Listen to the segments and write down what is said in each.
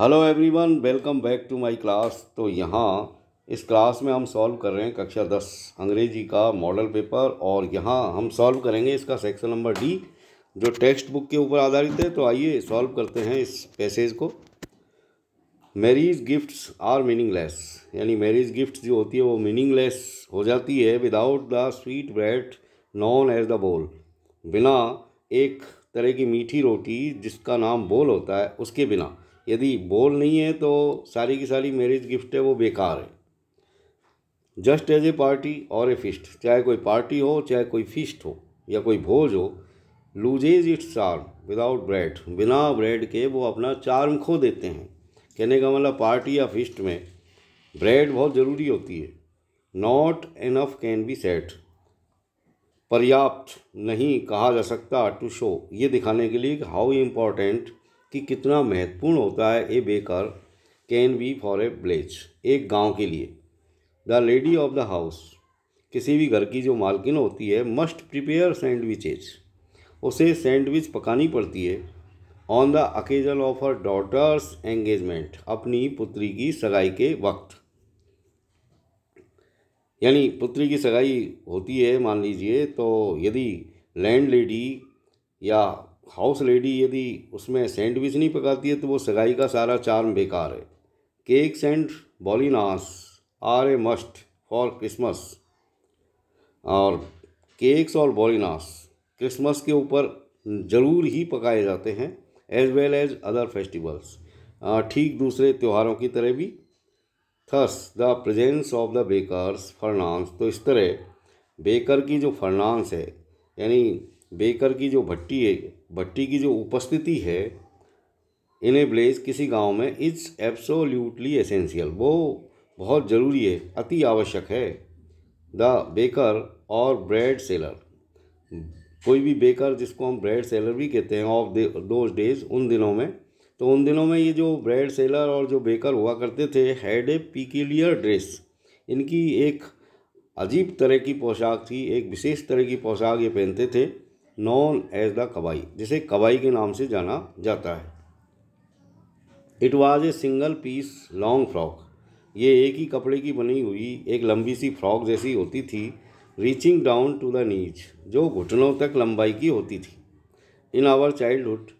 hello everyone welcome back to my class तो यहाँ इस क्लास में हम सॉल्व कर रहे हैं कक्षा दस अंग्रेजी का मॉडल पेपर और यहाँ हम सॉल्व करेंगे इसका सेक्शन नंबर डी जो टेक्स्ट बुक के ऊपर आधारित है तो आइए सॉल्व करते हैं इस पैसेज को मैरिज गिफ्ट्स आर मीनिंगलेस यानी मैरिज गिफ्ट जो होती है वो मीनिंगलेस हो जाती है without the sweet bread known as the bol बिना एक तरह की मीठी रोटी जिसका नाम बोल होता है उसके बिना यदि बोल नहीं है तो सारी की सारी मैरिज गिफ्ट है वो बेकार है जस्ट एज ए पार्टी और ए फिस्ट चाहे कोई पार्टी हो चाहे कोई फिस्ट हो या कोई भोज हो loses its charm without bread बिना ब्रेड के वो अपना चार्म खो देते हैं कहने का मतलब पार्टी या फिस्ट में ब्रेड बहुत ज़रूरी होती है not enough can be said पर्याप्त नहीं कहा जा सकता टू शो ये दिखाने के लिए हाउ इम्पॉर्टेंट कि कितना महत्वपूर्ण होता है a baker can be for a village एक गांव के लिए the lady of the house किसी भी घर की जो मालकिन होती है मस्ट प्रिपेयर सैंडविचेज उसे सैंडविच पकानी पड़ती है on the occasion of her daughter's engagement अपनी पुत्री की सगाई के वक्त यानी पुत्री की सगाई होती है मान लीजिए तो यदि लैंड लेडी या हाउस लेडी यदि उसमें सैंडविच नहीं पकाती है तो वो सगाई का सारा चार्म बेकार है cakes and bolinhas are a must for Christmas और केक्स और बॉलिनास क्रिसमस के ऊपर ज़रूर ही पकाए जाते हैं as well as other festivals ठीक दूसरे त्योहारों की तरह भी thus the presence of the baker's furnace तो इस तरह बेकर की जो फरनांस है यानी बेकर की जो भट्टी है भट्टी की जो उपस्थिति है इन ए प्लेस किसी गांव में इट्स एब्सोल्यूटली एसेंशियल वो बहुत ज़रूरी है अति आवश्यक है द बेकर और ब्रेड सेलर कोई भी बेकर जिसको हम ब्रेड सेलर भी कहते हैं ऑफ दोज डेज उन दिनों में तो उन दिनों में ये जो ब्रेड सेलर और जो बेकर हुआ करते थे हैड ए पिकिलियर ड्रेस इनकी एक अजीब तरह की पोशाक थी एक विशेष तरह की पोशाक ये पहनते थे नॉन एज द कवाई जिसे कवाई के नाम से जाना जाता है it was a single piece long frock ये एक ही कपड़े की बनी हुई एक लंबी सी फ्रॉक जैसी होती थी reaching down to the knees जो घुटनों तक लंबाई की होती थी इन आवर चाइल्डहुड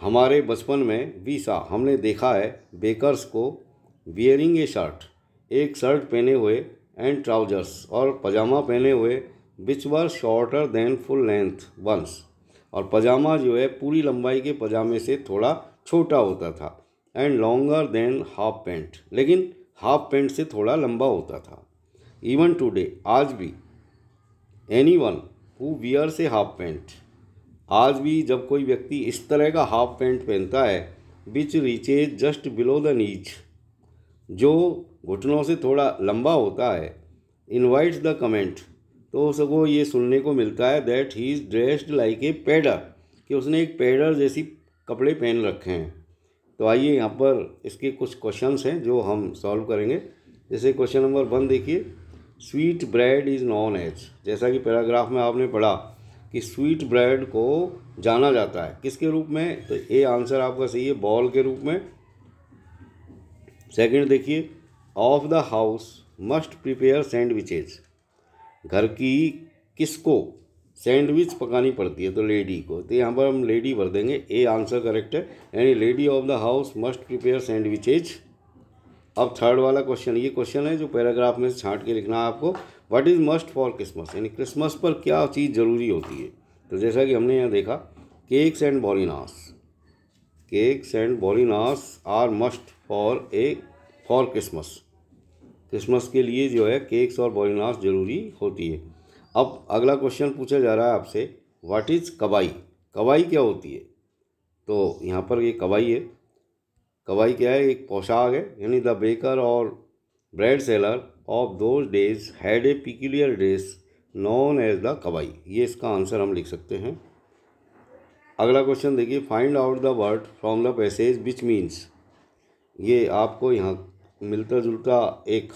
हमारे बचपन में वीसा हमने देखा है बेकर्स को वियरिंग ए शर्ट एक शर्ट पहने हुए एंड ट्राउजर्स और पजामा पहने हुए which were shorter than full length ones और पजामा जो है पूरी लंबाई के पजामे से थोड़ा छोटा होता था and longer than half pant लेकिन हाफ पेंट से थोड़ा लंबा होता था इवन टूडे आज भी एनी वन हु वियर से हाफ पेंट आज भी जब कोई व्यक्ति इस तरह का हाफ पेंट पहनता है which reaches just below the knees जो घुटनों से थोड़ा लंबा होता है इन्वाइट्स द कमेंट तो उसको ये सुनने को मिलता है that he is dressed like a pedlar कि उसने एक पेडर जैसी कपड़े पहन रखे हैं तो आइए यहाँ पर इसके कुछ क्वेश्चंस हैं जो हम सॉल्व करेंगे जैसे क्वेश्चन नंबर वन देखिए sweet bread is known as जैसा कि पैराग्राफ में आपने पढ़ा कि स्वीट ब्रेड को जाना जाता है किसके रूप में तो ए आंसर आपका सही है बॉल के रूप में सेकंड देखिए of the house must prepare sandwiches घर की किसको सैंडविच पकानी पड़ती है तो लेडी को तो यहाँ पर हम लेडी भर देंगे ए आंसर करेक्ट है यानी lady of the house must prepare sandwiches अब थर्ड वाला क्वेश्चन ये क्वेश्चन है जो पैराग्राफ में छांट के लिखना है आपको what is must for Christmas यानी क्रिसमस पर क्या चीज़ ज़रूरी होती है तो जैसा कि हमने यहाँ देखा cakes and bolinhas cakes and bolinhas are must for a for Christmas Christmas के लिए जो है केक्स और बॉलिनास ज़रूरी होती है अब अगला क्वेश्चन पूछा जा रहा है आपसे व्हाट इज़ कबाई कबाई क्या होती है तो यहाँ पर ये कबाई है कबाई क्या है एक पोशाक है यानी द बेकर और bread seller of those days had a peculiar dress known as the kabai ये इसका आंसर हम लिख सकते हैं अगला क्वेश्चन देखिए find out the word from the passage which means ये आपको यहाँ मिलता जुलता एक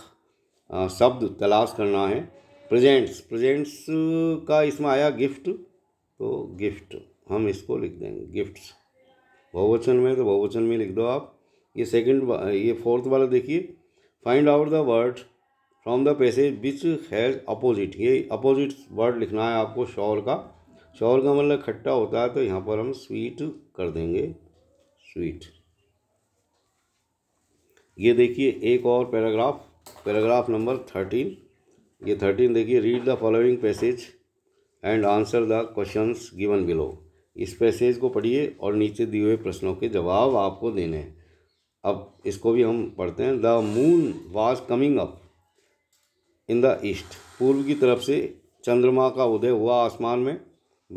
शब्द तलाश करना है प्रेजेंट्स प्रेजेंट्स का इसमें आया गिफ्ट तो गिफ्ट हम इसको लिख देंगे गिफ्ट्स बहुवचन में तो बहुवचन में लिख दो आप ये सेकंड ये फोर्थ वाला देखिए find out the word from the passage which has opposite ये अपोजिट वर्ड लिखना है आपको शॉर का शौर का मतलब खट्टा होता है तो यहाँ पर हम स्वीट कर देंगे स्वीट ये देखिए एक और पैराग्राफ पैराग्राफ नंबर थर्टीन ये थर्टीन देखिए read the following passage and answer the question given below इस पैसेज को पढ़िए और नीचे दिए हुए प्रश्नों के जवाब आपको देने हैं अब इसको भी हम पढ़ते हैं the moon was coming up in the east पूर्व की तरफ से चंद्रमा का उदय हुआ आसमान में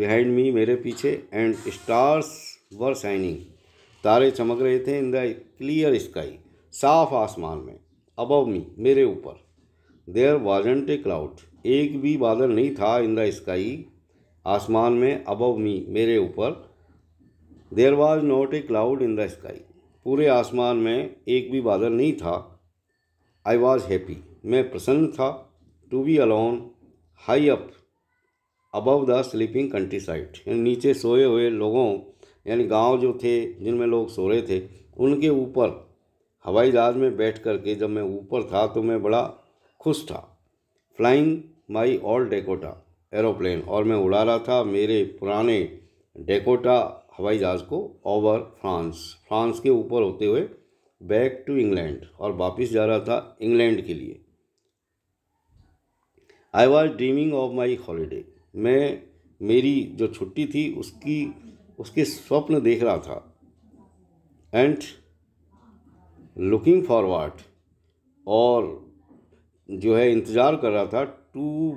बिहाइंड मी मेरे पीछे एंड स्टार्स वर शाइनिंग तारे चमक रहे थे इन द क्लियर स्काई साफ आसमान में अबव मी मेरे ऊपर देयर वॉजेंट ए क्लाउड एक भी बादल नहीं था इन द स्काई आसमान में अबव मी मेरे ऊपर there was not a cloud in the sky पूरे आसमान में एक भी बादल नहीं था आई वॉज हैप्पी मैं प्रसन्न था to be alone high up above the sleeping countryside नीचे सोए हुए लोगों यानी गांव जो थे जिनमें लोग सो रहे थे उनके ऊपर हवाई जहाज़ में बैठ कर के जब मैं ऊपर था तो मैं बड़ा खुश था flying my old Dakota aeroplane और मैं उड़ा रहा था मेरे पुराने डेकोटा हवाई जहाज़ को ओवर फ्रांस फ्रांस के ऊपर होते हुए बैक टू इंग्लैंड और वापस जा रहा था इंग्लैंड के लिए I was dreaming of my holiday मैं मेरी जो छुट्टी थी उसकी उसके स्वप्न देख रहा था एंड लुकिंग फॉरवर्ड और जो है इंतज़ार कर रहा था to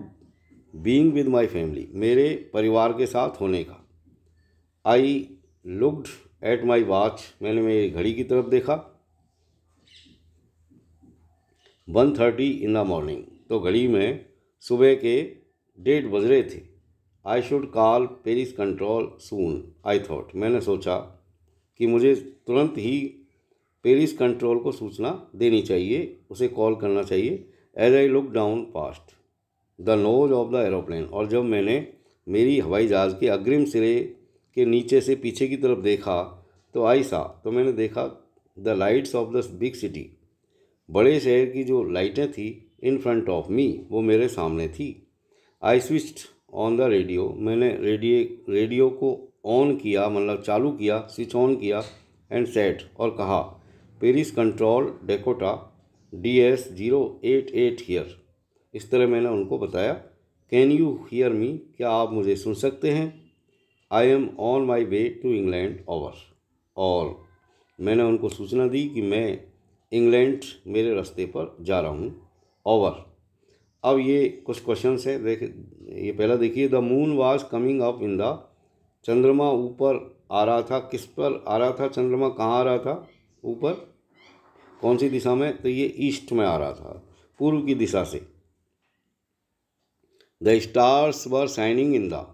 being with my family मेरे परिवार के साथ होने का I looked at my watch मैंने मेरी घड़ी की तरफ देखा one thirty in the morning तो घड़ी में सुबह के डेढ़ बज रहे थे I should call Paris control soon I thought मैंने सोचा कि मुझे तुरंत ही पेरिस कंट्रोल को सूचना देनी चाहिए उसे कॉल करना चाहिए as I look down past the nose of the aeroplane और जब मैंने मेरी हवाई जहाज़ के अग्रिम सिरे के नीचे से पीछे की तरफ देखा तो आई सा तो मैंने देखा the lights of the big city बड़े शहर की जो लाइटें थी इन फ्रंट ऑफ मी वो मेरे सामने थी I switched on the radio मैंने रेडियो रेडियो को ऑन किया मतलब चालू किया स्विच ऑन किया एंड सेट और कहा Paris control Dakota D S zero eight eight here इस तरह मैंने उनको बताया कैन यू हीयर मी क्या आप मुझे सुन सकते हैं I am on my way to England over और मैंने उनको सूचना दी कि मैं इंग्लैंड मेरे रास्ते पर जा रहा हूँ ओवर अब ये कुछ क्वेश्चन है देख ये पहला देखिए the moon was coming up in the चंद्रमा ऊपर आ रहा था किस पर आ रहा था चंद्रमा कहाँ आ रहा था ऊपर कौन सी दिशा में तो ये ईस्ट में आ रहा था पूर्व की दिशा से the stars were shining in the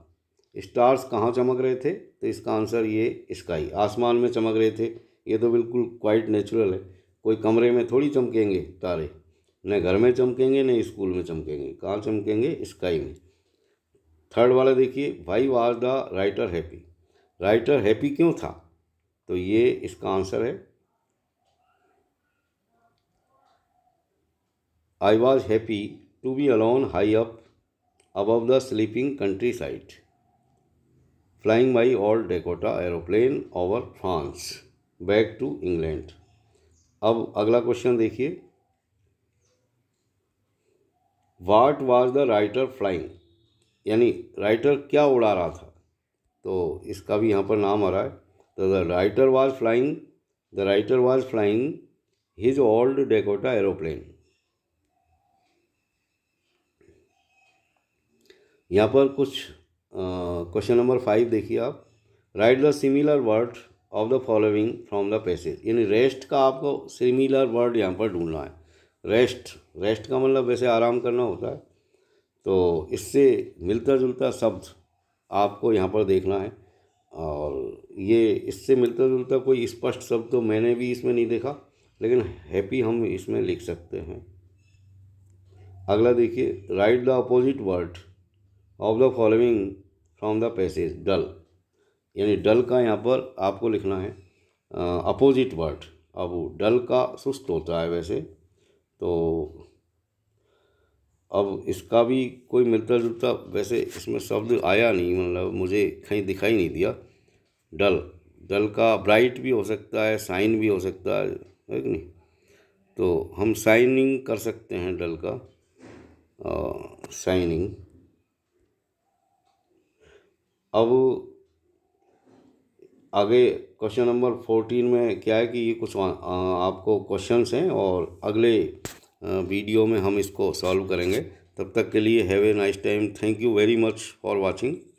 stars कहाँ चमक रहे थे तो इसका आंसर ये स्काई आसमान में चमक रहे थे ये तो बिल्कुल क्वाइट नेचुरल है कोई कमरे में थोड़ी चमकेंगे तारे न घर में चमकेंगे न स्कूल में चमकेंगे कहाँ चमकेंगे स्काई में थर्ड वाला देखिए why was the writer happy writer happy क्यों था तो ये इसका आंसर है I was happy to be alone high up above the sleeping countryside flying my old Dakota aeroplane over France back to England अब अगला क्वेश्चन देखिए what was the writer flying यानी राइटर क्या उड़ा रहा था तो इसका भी यहाँ पर नाम आ रहा है तो the writer was flying the writer was flying his old Dakota aeroplane यहाँ पर कुछ क्वेश्चन नंबर फाइव देखिए आप write the similar word of the following from the passage यानी रेस्ट का आपको सिमिलर वर्ड यहाँ पर ढूंढना है रेस्ट रेस्ट का मतलब वैसे आराम करना होता है तो इससे मिलता जुलता शब्द आपको यहाँ पर देखना है और ये इससे मिलता जुलता कोई स्पष्ट शब्द तो मैंने भी इसमें नहीं देखा लेकिन हैप्पी हम इसमें लिख सकते हैं अगला देखिए write the opposite word of the following from the passage dull यानी डल का यहाँ पर आपको लिखना है अपोजिट वर्ड अब डल का सुस्त होता है वैसे तो अब इसका भी कोई मिलता जुलता वैसे इसमें शब्द आया नहीं मतलब मुझे कहीं दिखाई नहीं दिया डल डल का ब्राइट भी हो सकता है साइन भी हो सकता है एक नहीं तो हम साइनिंग कर सकते हैं डल का साइनिंग अब आगे क्वेश्चन नंबर फोर्टीन में क्या है कि ये कुछ आ, आपको क्वेश्चंस हैं और अगले वीडियो में हम इसको सॉल्व करेंगे तब तक के लिए have a nice time thank you very much for watching